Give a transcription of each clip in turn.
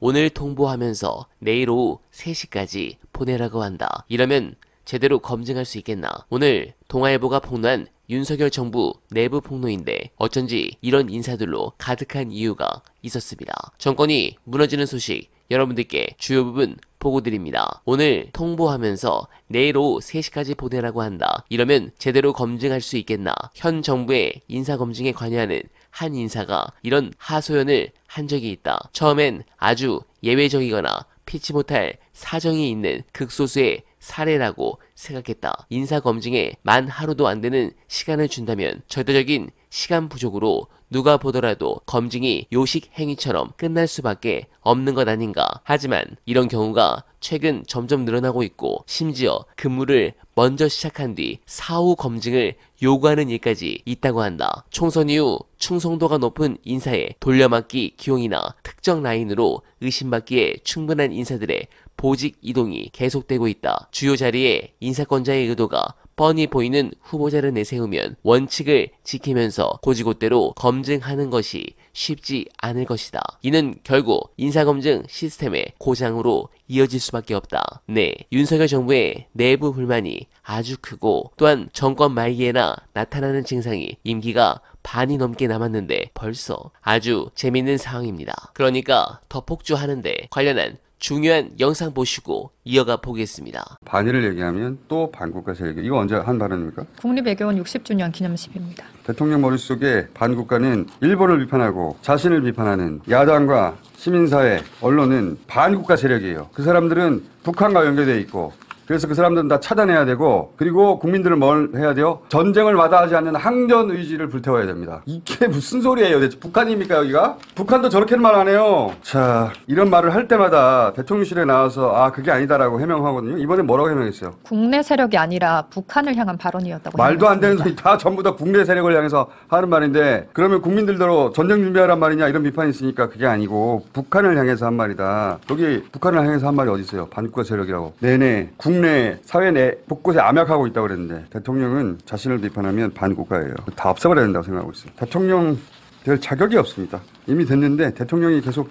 오늘 통보하면서 내일 오후 3시까지 보내라고 한다. 이러면 제대로 검증할 수 있겠나. 오늘 동아일보가 폭로한 윤석열 정부 내부 폭로인데 어쩐지 이런 인사들로 가득한 이유가 있었습니다. 정권이 무너지는 소식 여러분들께 주요 부분 보고 드립니다. 오늘 통보하면서 내일 오후 3시까지 보내라고 한다. 이러면 제대로 검증할 수 있겠나. 현 정부의 인사검증에 관여하는 한 인사가 이런 하소연을 한 적이 있다. 처음엔 아주 예외적이거나 피치 못할 사정이 있는 극소수의 사례라고 생각했다. 인사검증에 만 하루도 안 되는 시간을 준다면 절대적인 시간 부족으로 누가 보더라도 검증이 요식 행위처럼 끝날 수밖에 없는 것 아닌가. 하지만 이런 경우가 최근 점점 늘어나고 있고 심지어 근무를 먼저 시작한 뒤 사후 검증을 요구하는 일까지 있다고 한다. 총선 이후 충성도가 높은 인사에 돌려막기 기용이나 특정 라인으로 의심받기에 충분한 인사들의 보직 이동이 계속되고 있다. 주요 자리에 인사권자의 의도가 뻔히 보이는 후보자를 내세우면 원칙을 지키면서 고지고대로 검증하는 것이 쉽지 않을 것이다. 이는 결국 인사검증 시스템의 고장으로 이어질 수밖에 없다. 네, 윤석열 정부의 내부 불만이 아주 크고 또한 정권 말기에나 나타나는 증상이 임기가 반이 넘게 남았는데 벌써 아주 재밌는 상황입니다. 그러니까 더 폭주하는데 관련한 중요한 영상 보시고 이어가 보겠습니다. 반일을 얘기하면 또 반국가세 얘기. 이거 언제 한 발언입니까? 국립외교원 60주년 기념식입니다. 대통령 머릿속에 반국가는 일본을 비판하고 자신을 비판하는 야당과 시민사회, 언론은 반국가 세력이에요. 그 사람들은 북한과 연결돼 있고 그래서 그 사람들은 다 차단해야 되고 그리고 국민들은 뭘 해야 돼요? 전쟁을 마다하지 않는 항전 의지를 불태워야 됩니다. 이게 무슨 소리예요? 대체 북한입니까 여기가? 북한도 저렇게 말 안 해요. 자 이런 말을 할 때마다 대통령실에 나와서 아 그게 아니다라고 해명하거든요. 이번에 뭐라고 해명했어요? 국내 세력이 아니라 북한을 향한 발언이었다고 말도 해명했습니다. 안 되는 소리 다 전부 다 국내 세력을 향해서 하는 말인데 그러면 국민들도 전쟁 준비하란 말이냐 이런 비판이 있으니까 그게 아니고 북한을 향해서 한 말이다. 여기 북한을 향해서 한 말이 어디 있어요? 반국가 세력이라고. 네네. 국 국내 사회 내 곳곳에 암약하고 있다고 그랬는데 대통령은 자신을 비판하면 반국가예요. 다 없애버려야 된다고 생각하고 있어요. 대통령 될 자격이 없습니다. 이미 됐는데 대통령이 계속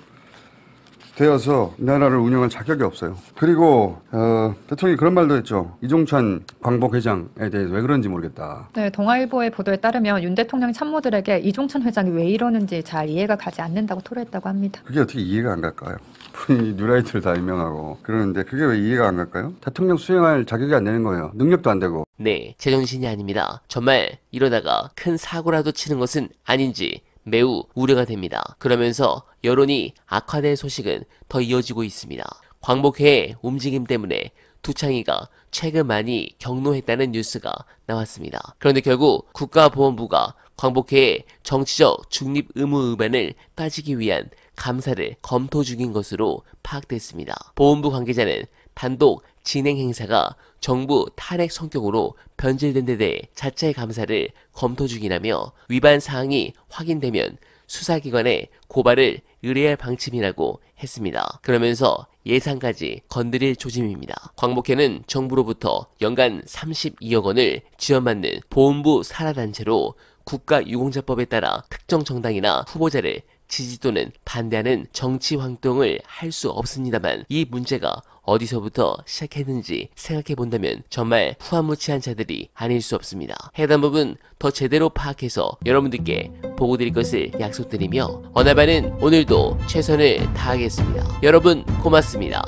되어서 나라를 운영할 자격이 없어요. 그리고 어, 대통령이 그런 말도 했죠. 이종찬 광복 회장에 대해서 왜 그런지 모르겠다. 네, 동아일보의 보도에 따르면 윤 대통령 참모들에게 이종찬 회장이 왜 이러는지 잘 이해가 가지 않는다고 토로했다고 합니다. 그게 어떻게 이해가 안 갈까요? 본인이 뉴라이트를 다 임명하고 그러는데 그게 왜 이해가 안 갈까요? 대통령 수행할 자격이 안 되는 거예요. 능력도 안 되고. 네, 제정신이 아닙니다. 정말 이러다가 큰 사고라도 치는 것은 아닌지 매우 우려가 됩니다. 그러면서 여론이 악화될 소식은 더 이어지고 있습니다. 광복회의 움직임 때문에 두창이가 최근 많이 경로했다는 뉴스가 나왔습니다. 그런데 결국 국가보안부가 광복회의 정치적 중립 의무 의반을 따지기 위한 감사를 검토 중인 것으로 파악됐습니다. 보훈부 관계자는 단독 진행 행사가 정부 탄핵 성격으로 변질된 데 대해 자체 감사를 검토 중이라며 위반 사항이 확인되면 수사기관에 고발을 의뢰할 방침이라고 했습니다. 그러면서 예산까지 건드릴 조짐입니다. 광복회는 정부로부터 연간 32억 원을 지원받는 보훈부 산하단체로 국가유공자법에 따라 특정 정당이나 후보자를 지지 또는 반대하는 정치 활동을 할 수 없습니다만 이 문제가 어디서부터 시작했는지 생각해 본다면 정말 후한무치한 자들이 아닐 수 없습니다. 해당 부분 더 제대로 파악해서 여러분들께 보고 드릴 것을 약속드리며 어나바는 오늘도 최선을 다하겠습니다. 여러분 고맙습니다.